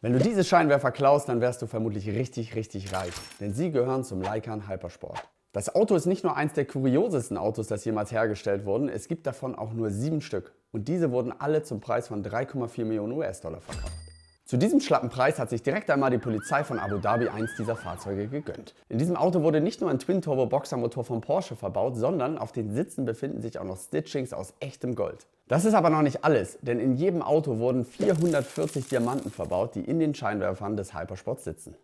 Wenn du diese Scheinwerfer klaust, dann wärst du vermutlich richtig, richtig reich. Denn sie gehören zum Lycan Hypersport. Das Auto ist nicht nur eins der kuriosesten Autos, das jemals hergestellt wurden, es gibt davon auch nur sieben Stück. Und diese wurden alle zum Preis von 3,4 Millionen US-Dollar verkauft. Zu diesem schlappen Preis hat sich direkt einmal die Polizei von Abu Dhabi eins dieser Fahrzeuge gegönnt. In diesem Auto wurde nicht nur ein Twin-Turbo-Boxermotor von Porsche verbaut, sondern auf den Sitzen befinden sich auch noch Stitchings aus echtem Gold. Das ist aber noch nicht alles, denn in jedem Auto wurden 440 Diamanten verbaut, die in den Scheinwerfern des Hypersports sitzen.